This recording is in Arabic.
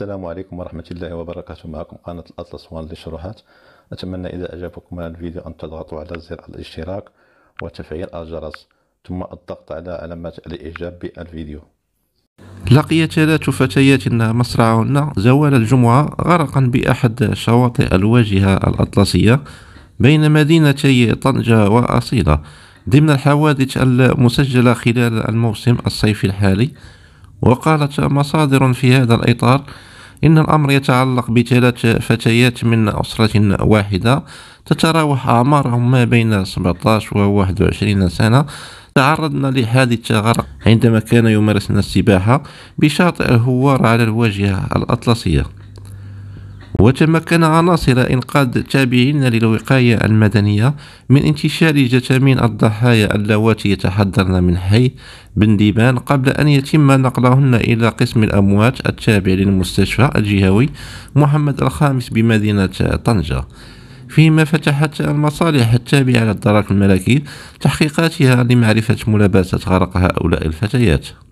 السلام عليكم ورحمة الله وبركاته معكم قناة الأطلس وان للشروحات أتمنى إذا أعجبكم هذا الفيديو أن تضغطوا على زر الاشتراك وتفعيل الجرس ثم الضغط على علامة الإعجاب بالفيديو لقي ثلاث فتيات مصرعهن زوال الجمعة غرقا بأحد شواطئ الواجهة الأطلسية بين مدينتي طنجة وأصيلة ضمن الحوادث المسجلة خلال الموسم الصيفي الحالي وقالت مصادر في هذا الإطار إن الأمر يتعلق بثلاث فتيات من أسرة واحدة تتراوح أعمارهم ما بين 17 و 21 سنة تعرضن لحادثة غرق عندما كان يمارسن السباحة بشاطئ الهوار على الواجهة الأطلسية وتمكن عناصر إنقاذ تابعين للوقاية المدنية من انتشار جثامين الضحايا اللواتي يتحضرن من حي بن ديبان قبل أن يتم نقلهن إلى قسم الأموات التابع للمستشفى الجهوي محمد الخامس بمدينة طنجة فيما فتحت المصالح التابعة للدرك الملكي تحقيقاتها لمعرفة ملابسة غرق هؤلاء الفتيات